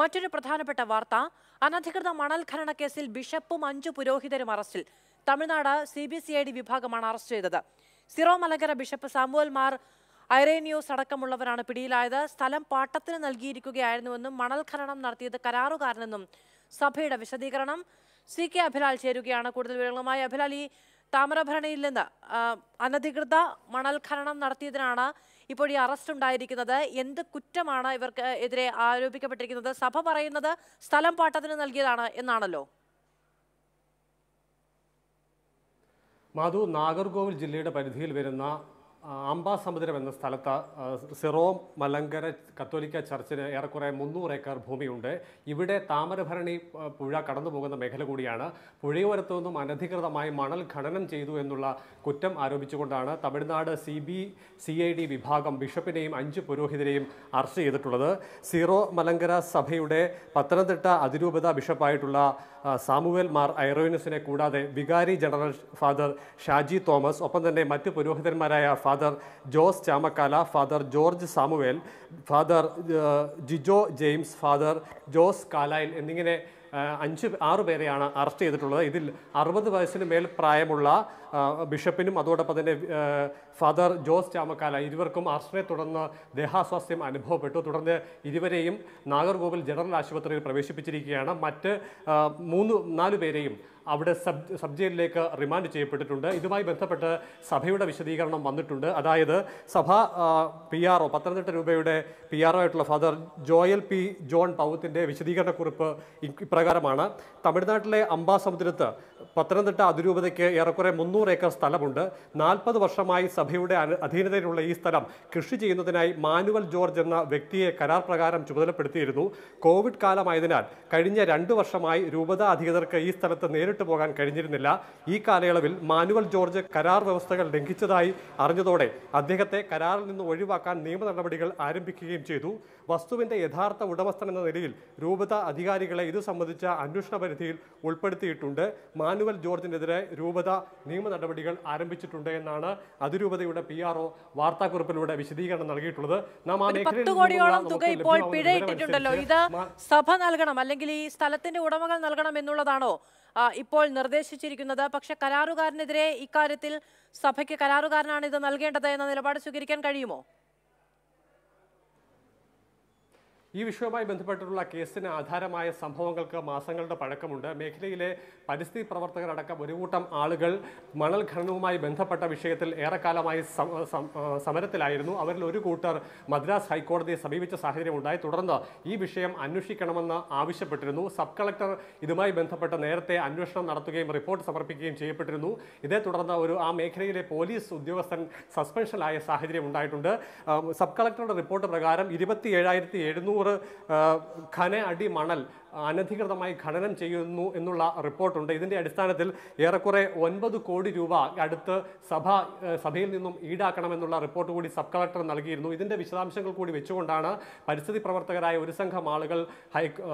മറ്റൊരു പ്രധാനപ്പെട്ട വാർത്ത അനധികൃത മണൽ ഖനന കേസിൽ ബിഷപ്പും അഞ്ചു പുരോഹിതരും അറസ്റ്റിൽ Tamil Nadu C B C I D വിഭാഗമാണ് അറസ്റ്റ് ചെയ്തത് സിറോ മലങ്കര ബിഷപ്പ് സാമുവൽ മാർ ഐറേനിയോസ് അടക്കമുള്ളവരാണ് പിടിയിലായത് സ്ഥലം പാട്ടത്തിന് നൽകിയിരിക്കുകയായിരുന്നുവെന്നും മണൽ ഖനനം നടത്തിയത് കരാറുകാരനെന്നും സഭയുടെ വിശദീകരണം സി കെ അഭിലാൽ ചേരുകയാണ് കൂടുതൽ വിവരങ്ങളുമായി അഭിലാൽ ഈ താമരഭരണിയിൽ നിന്ന് അനധികൃത മണൽ ഖനനം നടത്തിയതിനാണ് ഇപ്പോൾ ഈ അറസ്റ്റ് ഉണ്ടായിരിക്കുന്നത് എന്ത് കുറ്റമാണ് ഇവർക്ക് എതിരെ ആരോപിക്കപ്പെട്ടിരിക്കുന്നത് സഭ പറയുന്നത് സ്ഥലം പാട്ടത്തിന് നൽകിയതാണ് എന്നാണല്ലോ മാധു നാഗർകോവിൽ ജില്ലയുടെ പരിധിയിൽ വരുന്ന സമുദ്രം എന്ന സ്ഥലത്ത് സിറോ മലങ്കര കത്തോലിക്ക ചർച്ചിന് ഏറെക്കുറെ മുന്നൂറ് ഏക്കർ ഭൂമിയുണ്ട് ഇവിടെ താമരഭരണി പുഴ കടന്നു പോകുന്ന മേഖല കൂടിയാണ് പുഴയോരത്തു നിന്നും അനധികൃതമായി മണൽ ഖനനം ചെയ്തു എന്നുള്ള കുറ്റം ആരോപിച്ചുകൊണ്ടാണ് Tamil Nadu C B C I D വിഭാഗം ബിഷപ്പിനെയും അഞ്ച് പുരോഹിതരെയും അറസ്റ്റ് ചെയ്തിട്ടുള്ളത് സിറോ മലങ്കര സഭയുടെ പത്തനംതിട്ട അതിരൂപത ബിഷപ്പായിട്ടുള്ള സാമുവൽ മാർ ഐറോയിനസിനെ കൂടാതെ വികാരി ജനറൽ ഫാദർ ഷാജി തോമസ് ഒപ്പം തന്നെ മറ്റ് പുരോഹിതന്മാരായ father father Jose Chamakkala father George Samuel father Jijo James father Jose Kalayal എന്നിങ്ങനെ അഞ്ച് ആറ് പേരെയാണ് അറസ്റ്റ് ചെയ്തിട്ടുള്ളത് ഇതിൽ അറുപത് വയസ്സിന് മേൽ പ്രായമുള്ള ബിഷപ്പിനും അതോടൊപ്പം തന്നെ ഫാദർ ജോസ് ചാമക്കാല ഇരുവർക്കും അറസ്റ്റിനെ തുടർന്ന് ദേഹാസ്വാസ്ഥ്യം അനുഭവപ്പെട്ടു തുടർന്ന് ഇരുവരെയും നാഗർകോവിൽ ജനറൽ ആശുപത്രിയിൽ പ്രവേശിപ്പിച്ചിരിക്കുകയാണ് മറ്റ് മൂന്ന് നാല് പേരെയും അവിടെ സബ് സബ് ജയിലിലേക്ക് റിമാൻഡ് ചെയ്യപ്പെട്ടിട്ടുണ്ട് ഇതുമായി ബന്ധപ്പെട്ട് സഭയുടെ വിശദീകരണം വന്നിട്ടുണ്ട് അതായത് സഭ പി ആർ ഒ പത്തനംതിട്ട രൂപയുടെ പി ആർ ഒ ആയിട്ടുള്ള ഫാദർ ജോയൽ പി ജോൺ പൗത്തിൻ്റെ വിശദീകരണക്കുറിപ്പ് ഇപ്രകാരമാണ് തമിഴ്നാട്ടിലെ അമ്പാസമുദ്രത്ത് പത്തനംതിട്ട അതിരൂപതയ്ക്ക് ഏറെക്കുറെ മുന്നൂറ് ഏക്കർ സ്ഥലമുണ്ട് നാൽപ്പത് വർഷമായി സഭയുടെ അധീനതയിലുള്ള ഈ സ്ഥലം കൃഷി ചെയ്യുന്നതിനായി മാനുവൽ ജോർജ് എന്ന വ്യക്തിയെ കരാർ പ്രകാരം ചുമതലപ്പെടുത്തിയിരുന്നു കോവിഡ് കാലമായതിനാൽ കഴിഞ്ഞ രണ്ട് വർഷമായി രൂപത അധികൃതർക്ക് ഈ സ്ഥലത്ത് നേരിട്ട് നേരിട്ട് പോകാൻ കഴിഞ്ഞിരുന്നില്ല ഈ കാലയളവിൽ മാനുവൽ ജോർജ് കരാർ വ്യവസ്ഥകൾ ലംഘിച്ചതായി അറിഞ്ഞതോടെ അദ്ദേഹത്തെ കരാറിൽ നിന്ന് ഒഴിവാക്കാൻ നിയമ നടപടികൾ ആരംഭിക്കുകയും ചെയ്തു വസ്തുവിന്റെ യഥാർത്ഥ ഉടമസ്ഥൻ എന്ന നിലയിൽ രൂപത അധികാരികളെ ഇത് സംബന്ധിച്ച അന്വേഷണ പരിധിയിൽ ഉൾപ്പെടുത്തിയിട്ടുണ്ട് മാനുവൽ ജോർജിനെതിരെ രൂപത നിയമ നടപടികൾ ആരംഭിച്ചിട്ടുണ്ട് എന്നാണ് അതിരൂപതയുടെ പി ആർ ഒ വാർത്താക്കുറിപ്പിലൂടെ വിശദീകരണം നൽകിയിട്ടുള്ളത് തുക ഇപ്പോൾ പിഴയിട്ടിട്ടുണ്ടല്ലോ ഇത് സഭ നൽകണം അല്ലെങ്കിൽ ഈ സ്ഥലത്തിന്റെ ഉടമകൾ നൽകണം എന്നുള്ളതാണോ ഇപ്പോൾ നിർദ്ദേശിച്ചിരിക്കുന്നത് പക്ഷേ കരാറുകാരനെതിരെ ഇക്കാര്യത്തിൽ സഭയ്ക്ക് കരാറുകാരനാണ് ഇത് നൽകേണ്ടത് എന്ന നിലപാട് സ്വീകരിക്കാൻ കഴിയുമോ ഈ വിഷയവുമായി ബന്ധപ്പെട്ടിട്ടുള്ള കേസിന് ആധാരമായ സംഭവങ്ങൾക്ക് മാസങ്ങളുടെ പഴക്കമുണ്ട് മേഖലയിലെ പരിസ്ഥിതി പ്രവർത്തകരടക്കം ഒരു കൂട്ടം ആളുകൾ മണൽ ഖനനവുമായി ബന്ധപ്പെട്ട വിഷയത്തിൽ ഏറെക്കാലമായി സമരത്തിലായിരുന്നു അവരിൽ ഒരു കൂട്ടർ മദ്രാസ് ഹൈക്കോടതിയെ സമീപിച്ച സാഹചര്യമുണ്ടായി തുടർന്ന് ഈ വിഷയം അന്വേഷിക്കണമെന്ന് ആവശ്യപ്പെട്ടിരുന്നു സബ് കളക്ടർ ഇതുമായി ബന്ധപ്പെട്ട് നേരത്തെ അന്വേഷണം നടത്തുകയും റിപ്പോർട്ട് സമർപ്പിക്കുകയും ചെയ്യപ്പെട്ടിരുന്നു ഇതേ തുടർന്ന് ഒരു ആ മേഖലയിലെ പോലീസ് ഉദ്യോഗസ്ഥൻ സസ്പെൻഷനായ സാഹചര്യം ഉണ്ടായിട്ടുണ്ട് സബ് കളക്ടറുടെ റിപ്പോർട്ട് പ്രകാരം ഇരുപത്തി ഏഴായിരത്തി എഴുന്നൂറ് തൊണ്ണൂറ് ഖന അടി മണൽ അനധികൃതമായി ഖനനം ചെയ്യുന്നു എന്നുള്ള റിപ്പോർട്ടുണ്ട് ഇതിൻ്റെ അടിസ്ഥാനത്തിൽ ഏറെക്കുറെ ഒൻപത് കോടി രൂപ അടുത്ത് സഭ സഭയിൽ നിന്നും ഈടാക്കണമെന്നുള്ള റിപ്പോർട്ട് കൂടി സബ് കളക്ടർ നൽകിയിരുന്നു ഇതിൻ്റെ വിശദാംശങ്ങൾ കൂടി വെച്ചുകൊണ്ടാണ് പരിസ്ഥിതി പ്രവർത്തകരായ ഒരു സംഘം ആളുകൾ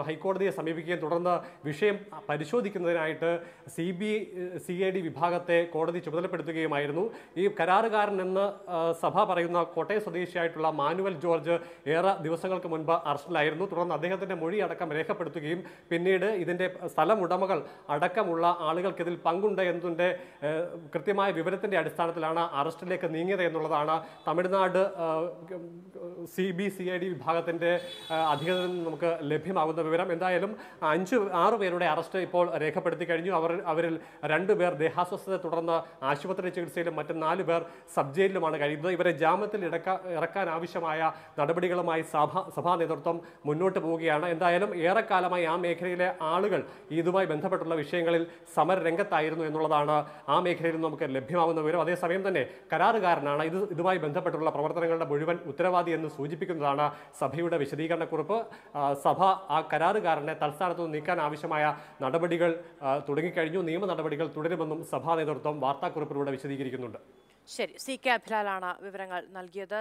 ഹൈക്കോടതിയെ സമീപിക്കുകയും തുടർന്ന് വിഷയം പരിശോധിക്കുന്നതിനായിട്ട് C B C A D വിഭാഗത്തെ കോടതി ചുമതലപ്പെടുത്തുകയുമായിരുന്നു ഈ കരാറുകാരൻ എന്ന് സഭ പറയുന്ന കോട്ടയം സ്വദേശിയായിട്ടുള്ള മാനുവൽ ജോർജ് ഏറെ ദിവസങ്ങൾക്ക് മുൻപ് അറസ്റ്റിലായിരുന്നു തുടർന്ന് അദ്ദേഹത്തിൻ്റെ മൊഴി അടക്കം രേഖപ്പെടുത്തുകയും കണ്ടെത്തുകയും പിന്നീട് ഇതിൻ്റെ സ്ഥലമുടമകൾ അടക്കമുള്ള ഇതിൽ പങ്കുണ്ട് എന്നതിൻ്റെ കൃത്യമായ വിവരത്തിൻ്റെ അടിസ്ഥാനത്തിലാണ് അറസ്റ്റിലേക്ക് നീങ്ങിയത് എന്നുള്ളതാണ് Tamil Nadu C B C I D വിഭാഗത്തിൻ്റെ അധികൃതരിൽ നിന്ന് നമുക്ക് ലഭ്യമാകുന്ന വിവരം എന്തായാലും അഞ്ച് ആറ് പേരുടെ അറസ്റ്റ് ഇപ്പോൾ രേഖപ്പെടുത്തി കഴിഞ്ഞു അവർ അവരിൽ രണ്ടു പേർ ദേഹാസ്വസ്ഥത തുടർന്ന് ആശുപത്രി ചികിത്സയിലും മറ്റ് നാല് പേർ സബ് ജയിലിലുമാണ് കഴിയുന്നത് ഇവരെ ജാമ്യത്തിൽ ഇടക്കാൻ ഇറക്കാൻ ആവശ്യമായ നടപടികളുമായി സഭ സഭാ നേതൃത്വം മുന്നോട്ട് പോവുകയാണ് എന്തായാലും ഏറെക്കാലമായി പ്രധാനമായി ആ മേഖലയിലെ ആളുകൾ ഇതുമായി ബന്ധപ്പെട്ടുള്ള വിഷയങ്ങളിൽ സമരരംഗത്തായിരുന്നു എന്നുള്ളതാണ് ആ മേഖലയിൽ നിന്ന് നമുക്ക് ലഭ്യമാകുന്ന വിവരം അതേസമയം തന്നെ കരാറുകാരനാണ് ഇത് ഇതുമായി ബന്ധപ്പെട്ടുള്ള പ്രവർത്തനങ്ങളുടെ മുഴുവൻ ഉത്തരവാദി എന്ന് സൂചിപ്പിക്കുന്നതാണ് സഭയുടെ വിശദീകരണക്കുറിപ്പ് സഭ ആ കരാറുകാരനെ തൽസ്ഥാനത്ത് നിന്ന് നീക്കാൻ ആവശ്യമായ നടപടികൾ തുടങ്ങിക്കഴിഞ്ഞു നിയമ നടപടികൾ തുടരുമെന്നും സഭാ നേതൃത്വം വാർത്താക്കുറിപ്പിലൂടെ വിശദീകരിക്കുന്നുണ്ട് ശരി സി കെ അഭിലാലാണ് വിവരങ്ങൾ നൽകിയത്